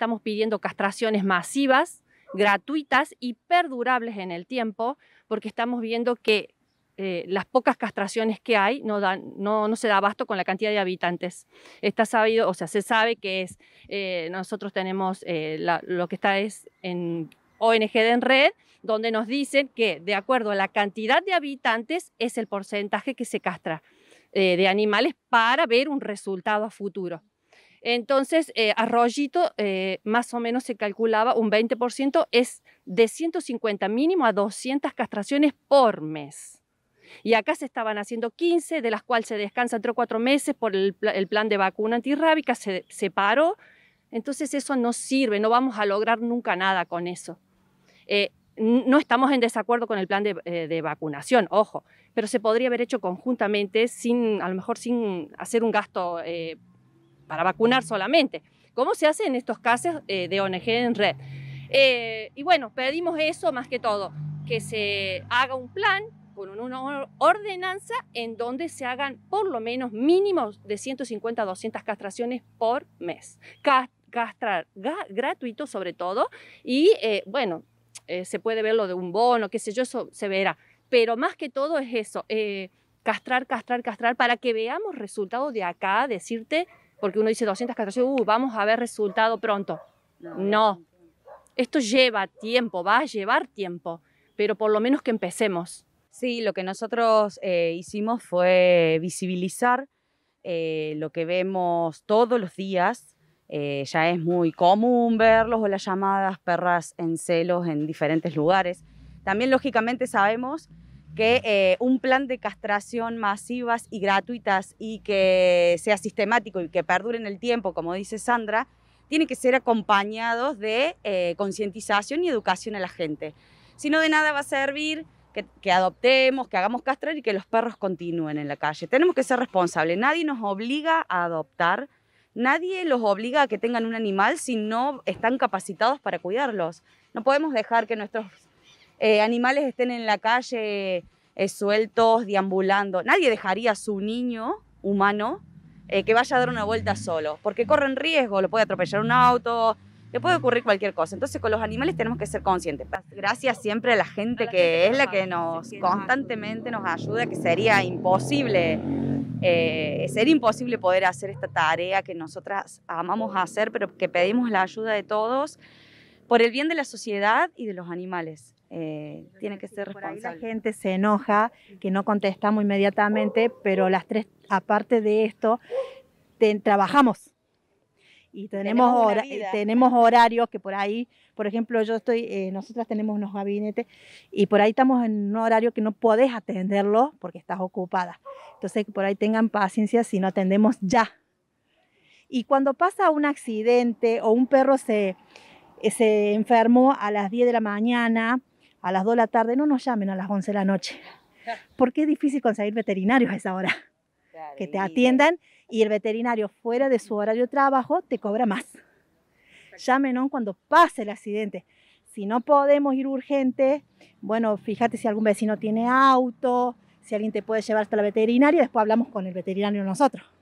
estamos pidiendo castraciones masivas, gratuitas y perdurables en el tiempo, porque estamos viendo que eh, las pocas castraciones que hay no, dan, no, no, se da abasto con la cantidad de habitantes. Está sabido, o sea, se sabe que es, eh, nosotros tenemos eh, lo que está es en ONG de en donde nos dicen que de acuerdo a la cantidad de habitantes es el porcentaje que se castra de animales para ver un resultado a futuro. Entonces, eh, Arroyito eh, más o menos se calculaba un 20%, es de 150 mínimo a 200 castraciones por mes. Y acá se estaban haciendo 15, de las cuales se descansa entre cuatro meses por el, plan de vacuna antirrábica, se, paró. Entonces eso no sirve, no vamos a lograr nunca nada con eso. Eh, no estamos en desacuerdo con el plan de, vacunación, ojo, pero se podría haber hecho conjuntamente sin, a lo mejor sin hacer un gasto para vacunar solamente. ¿Cómo se hace en estos casos eh, de ONG en red? Eh, y bueno, pedimos eso más que todo, que se haga un plan con una ordenanza en donde se hagan por lo menos mínimos de 150 200 castraciones por mes. Castrar gratuito sobre todo y eh, bueno, se puede ver lo de un bono, qué sé yo, eso se verá. Pero más que todo es eso, castrar, castrar, castrar para que veamos resultados de acá, decirte porque uno dice 214, uh, vamos a ver resultado pronto. No, esto lleva tiempo, va a llevar tiempo, pero por lo menos que empecemos. Sí, lo que nosotros eh, hicimos fue visibilizar eh, lo que vemos todos los días. Eh, ya es muy común verlos o las llamadas perras en celos en diferentes lugares. También lógicamente sabemos que eh, un plan de castración masivas y gratuitas y que sea sistemático y que perdure en el tiempo, como dice Sandra, tiene que ser acompañado de eh, concientización y educación a la gente. Si no, de nada va a servir que, que, adoptemos, que hagamos castrar y que los perros continúen en la calle. Tenemos que ser responsables. Nadie nos obliga a adoptar, nadie los obliga a que tengan un animal si no están capacitados para cuidarlos. No podemos dejar que nuestros eh, animales estén en la calle eh, sueltos, deambulando. Nadie dejaría a su niño humano eh, que vaya a dar una vuelta solo, porque corre corren riesgo, lo puede atropellar un auto, le puede ocurrir cualquier cosa. Entonces con los animales tenemos que ser conscientes. Gracias siempre a la gente que es la que nos constantemente nos ayuda, que sería imposible, sería imposible poder hacer esta tarea que nosotras amamos hacer, pero que pedimos la ayuda de todos por el bien de la sociedad y de los animales. Eh, tiene que ser responsable. la gente se enoja, que no contestamos inmediatamente, pero las tres, aparte de esto, te, trabajamos. Y tenemos, tenemos, horarios que por ahí, por ejemplo, yo estoy, eh, nosotras tenemos unos gabinetes y por ahí estamos en un horario que no podés atenderlo porque estás ocupada. Entonces, por ahí tengan paciencia si no atendemos ya. Y cuando pasa un accidente o un perro se, eh, se enfermó a las 10 de la mañana, a las 2 de la tarde, no nos llamen a las 11 de la noche, porque es difícil conseguir veterinarios a esa hora, que te atiendan y el veterinario fuera de su horario de trabajo te cobra más. Llámenos cuando pase el accidente. Si no podemos ir urgente, bueno, fíjate si algún vecino tiene auto, si alguien te puede llevar hasta la veterinaria, después hablamos con el veterinario nosotros.